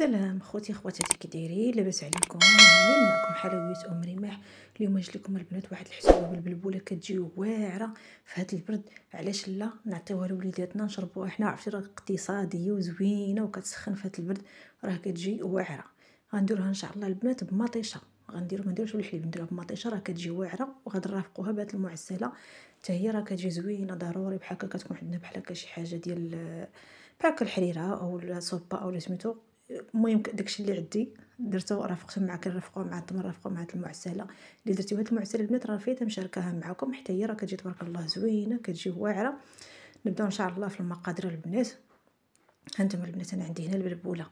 السلام خوتي خواتاتي كي دايرين لاباس عليكم هاني يعني معكم حلويات ام رماح اليوم جبت لكم البنات واحد الحسوه بالبلبوله كتجي واعره في هذا البرد علاش لا نعطيوها لوليداتنا نشربوها حنا عرفتي راه اقتصاديه وزوينه وكتسخن في هذا البرد راه كتجي واعره غنديروها ان شاء الله البنات بمطيشه غنديرو ما نديروش بالحليب نديروها بمطيشه راه كتجي واعره وغنرافقوها بهاد المعسله حتى هي راه كتجي زوينه ضروري بحال هكا كتكون عندنا بحال هكا شي حاجه ديال بحال الحريره او الصوبه او سميتو المهم داكشي اللي عندي درتو رافقته مع كنرفقو مع تمرفقو مع المعسله اللي درتي هاد المعسله البنات راه فايته مشاركاها معكم حتى هي راه كتجي تبارك الله زوينه كتجي واعره نبداو ان شاء الله في المقادير البنات هانتوما البنات انا عندي هنا البلبوله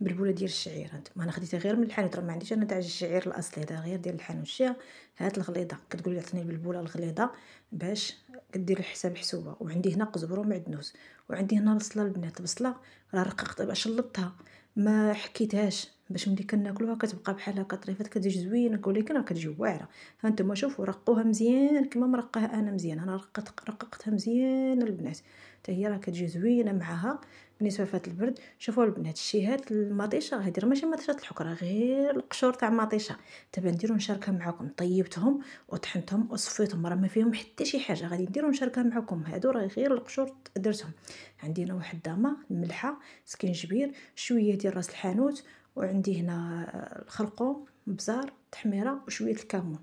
بلبوله ديال الشعير هانتوما انا خديتها غير من الحانوت راه ما عنديش انا تاع الشعير الاصلي هذا غير ديال الحانوت الشيا هات الغليظه كتقول لي عطيني البلبوله الغليظه باش كدير الحساب حسوبه وعندي هنا قزبر ومعدنوس وعندي هنا بصله البنات البصله راه رققت شلطتها ما حكيتهاش باش ملي كناكلوها كتبقى بحال هكا طريفات كتجي زوينه ولكن راه كتجي واعره ها نتوما شوفوا رقوها مزيان كما مرقاها انا مزيان انا رققت رققتها مزيان البنات حتى هي راه كتجي زوينه معها بالنسبه فات البرد شوفوا البنات هاد المطيشه غندير ماشي مطيشه الحكره غير القشور تاع مطيشه دابا نديرو نشاركها معكم طيبتهم وطحنتهم وصفيتهم راه ما فيهم حتى شي حاجه غادي نديرو نشاركها معكم هادو راه غير القشور درتهم عندنا واحد دامه الملحه سكنجبير شويه ديال راس الحانوت وعندي هنا آه، الخرقوم بزار تحميره وشويه الكمون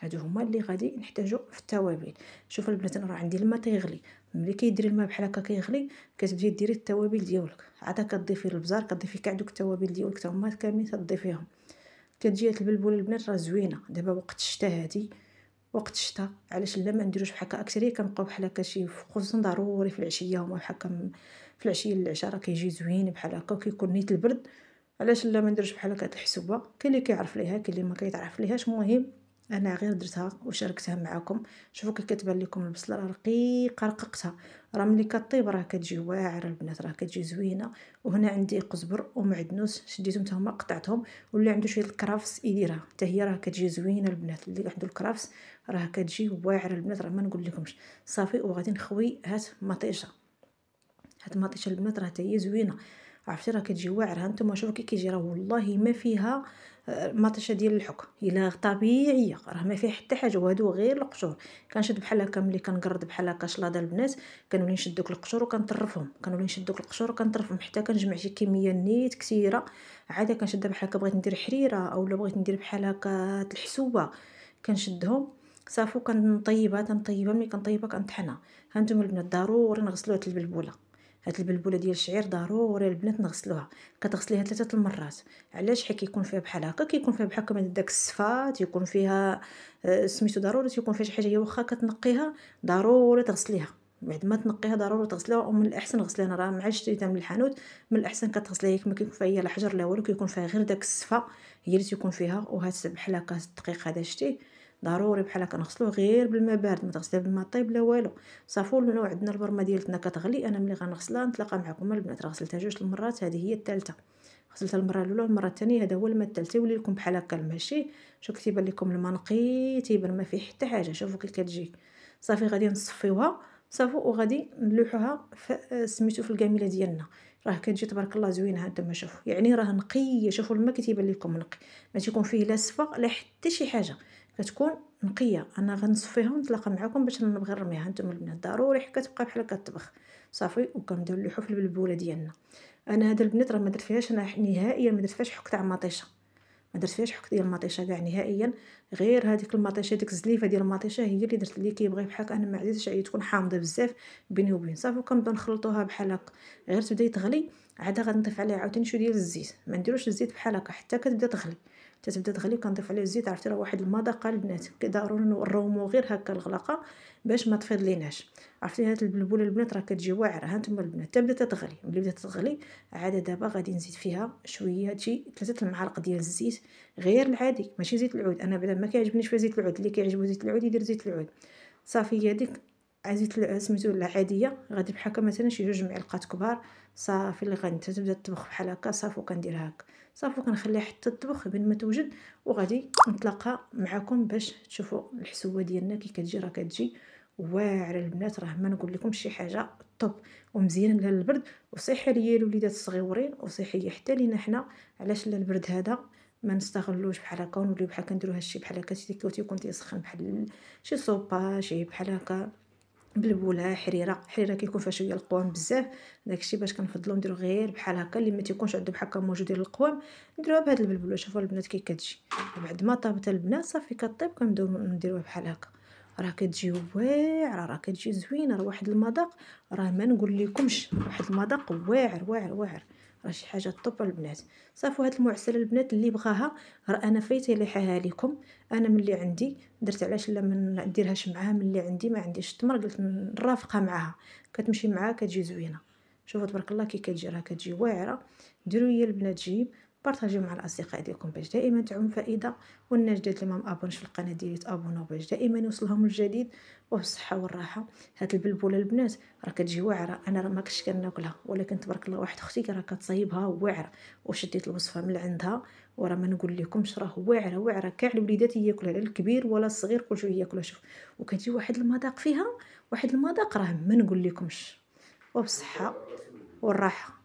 هادو هما اللي غادي نحتاجو في التوابل شوف البنات انا راه عندي الماء تيغلي ملي كيديري الماء بحال هكا كيغلي كتبداي ديري التوابل ديالك عاد كتضيفي البزار كتضيفي كاع دوك التوابل ديالك حتى هما كاملين تضيفيهم كتجي هاد البلبوله البنات راه زوينه دابا وقت الشتاء هادي وقت الشتاء علاش لا ما نديروش بحال هكا اكثريه كنبقاو بحال هكا شي خصوصا ضروري في العشيه هما بحال في العشيه للعشاء راه كيجي زوين بحال هكا وكيكون نيت البرد علاش لا ما نديرش بحال هكا الحسوبه كاين اللي كيعرف ليها كاين اللي ما كيتعرف ليهاش المهم انا غير درتها وشاركتها معكم شوفوا كي كتبان لكم البصله راه رقيقه رققتها راه ملي كطيب راه كتجي واعره البنات راه كتجي زوينه وهنا عندي قزبر ومعدنوس شديتهم حتى هما قطعتهم واللي عنده شويه الكرافس يديرها حتى هي راه كتجي زوينه البنات اللي عنده الكرافس راه كتجي واعره البنات راه ما نقول لكمش صافي وغادي نخوي هات مطيشه هاد مطيشه البنات راه حتى هي زوينه عرفتي راه كتجي واعره نتوما شوفوا كي كيجي راه والله ما فيها مطيشه آه، ديال الحك الا طبيعيه راه ما فيها حتى حاجه وهادو غير القشور كنشد بحال هكا ملي كنقرد بحال هكا شلاضه البنات كنولي نشد دوك القشور وكنطرفهم كنولي نشد دوك القشور وكنطرفهم حتى كنجمع شي كميه نيت كثيره عاده كنشدها بحال هكا بغيت ندير حريره اولا بغيت ندير بحال هكا الحسوبه كنشدهم صافو كنطيبها تنطيبها ملي كنطيبها كنطحنها هانتوما البنات ضروري نغسلوها تلبلبوله هاد البلبوله ديال الشعير ضروري البنات نغسلوها كتغسليها ثلاثه المرات علاش حيت كيكون فيها بحال هكا كيكون فيها بحال كما داك الصفا تيكون فيها آه، سميتو ضروري تيكون فيها شي حاجه هي واخا كتنقيها ضروري تغسليها بعد ما تنقيها ضروري تغسلها ومن الاحسن غسليها راه مع شريتها من الحانوت من الاحسن كتغسليها كما كيكون فيها هي لا حجر لا والو كيكون فيها غير داك الصفا هي اللي تيكون فيها وهاد بحال هكا الدقيق هذا شتيه ضروري بحال هكا نغسلو غير بالماء بارد ما تغسليه بالماء طيب لا والو صافون عندنا البرمه ديالتنا كتغلي انا ملي غنغسلها نتلاقى معكم البنات راه غسلتها جوج المرات هذه هي الثالثه غسلتها المره الاولى والمره الثانيه هذا هو الماء الثالث يولي لكم بحال هكا الماشي شوف كيبان لكم الماء نقي تيبان ما فيه حتى حاجه شوفوا كي كتجي صافي غادي نصفيوها صافو وغادي نلوحوها في سميتو في الكاميله ديالنا راه كتجي تبارك الله زوينه هانتوما شوفوا يعني راه نقيه شوفوا الماء كيتيبان لكم نقي ما تيكون فيه لا صفه لا حتى شي حاجه كتكون نقيه انا غنصفيها ونتلاقى معكم باش نبغي نرميها نتوما البنات ضروري كتبقى بحال هكا صافي وكنبداو نلوحو في البلبوله ديالنا انا هاد البنات راه ما درت فيهاش انا نهائيا ما درت فيهاش حك تاع مطيشه ما درت فيهاش حك ديال مطيشه كاع نهائيا غير هذيك المطيشه ديك الزليفه ديال المطيشه هي اللي درت اللي كيبغي بحال انا ما عزيزش عليا تكون حامضه بزاف بيني وبين صافي وكنبدا نخلطوها بحال هكا غير تبدا تغلي عاد غنضيف عليها عاوتاني شويه ديال الزيت ما نديروش الزيت بحال هكا حتى كتبدا تغلي تتبدا تغلي كنضيف عليه الزيت عرفتي راه واحد المذاق البنات ضروري نرومو غير هكا الغلاقه باش ما تفيض ليناش عرفتي هاد البلبوله البنات راه كتجي واعره ها نتوما البنات تبدا تتغلي ملي بدات تغلي عاد دابا غادي نزيد فيها شويه شي ثلاثه المعالق ديال الزيت غير العادي ماشي زيت العود انا بعدا ما كيعجبنيش زيت العود اللي كيعجبو زيت العود يدير زيت العود صافي هي هذيك عزيت سميتو عاديه غادي بحال هكا مثلا شي جوج معلقات كبار صافي اللي غادي تبدا تطبخ بحال هكا صافي كندير هكا صافي وكنخليها حتى تطبخ بين ما توجد وغادي نتلاقى معكم باش تشوفوا الحسوه ديالنا كي كتجي راه كتجي واعره البنات راه ما نقول لكم شي حاجه طوب ومزيان لها البرد وصيحي ليا الوليدات الصغيورين وصيحي حتى لينا حنا علاش لا البرد هذا ما نستغلوش بحال هكا ونوليو بحال كنديرو هادشي بحال هكا تيكون تيسخن بحال شي صوبا شي بحال هكا بلبولها حريره حريره كيكون فيها شويه القوام بزاف داكشي باش كنفضلو نديرو غير بحال هكا اللي ما تيكونش عنده بحال هكا موجود ديال القوام نديروها بهاد البلبوله شوفوا البنات كي كتجي بعد ما طابت البنات صافي كطيب كنبداو نديروها بحال هكا راه كتجي واعره راه كتجي زوينه راه واحد المذاق راه ما نقول لكمش واحد المذاق واعر واعر واعر راه شي حاجه طوب البنات صافو هاد المعسل البنات اللي بغاها راه انا فايته ليحاها لكم انا من اللي عندي درت علاش لا ما نديرهاش معاها من اللي عندي ما عنديش التمر قلت نرافقها معاها كتمشي معاها كتجي زوينه شوفوا تبارك الله كي كتجي راه كتجي واعره ديروا ليا البنات جيب بارطاجيو مع الاصدقاء ديالكم باش دائما تعم فائده والناس جداد اللي ما في القناه ديالي تابوناو باش دائما يوصلهم الجديد وبالصحه والراحه هاد البلبوله البنات راه كتجي واعره انا راه ما كنتش كناكلها ولكن تبارك الله واحد اختي راه كتصايبها واعره وشديت الوصفه من عندها وراه ما نقول لكمش راه واعره واعره كاع الوليدات ياكلها لا الكبير ولا الصغير كلشي ياكلها شوف وكتجي واحد المذاق فيها واحد المذاق راه ما نقول لكمش وبالصحه والراحه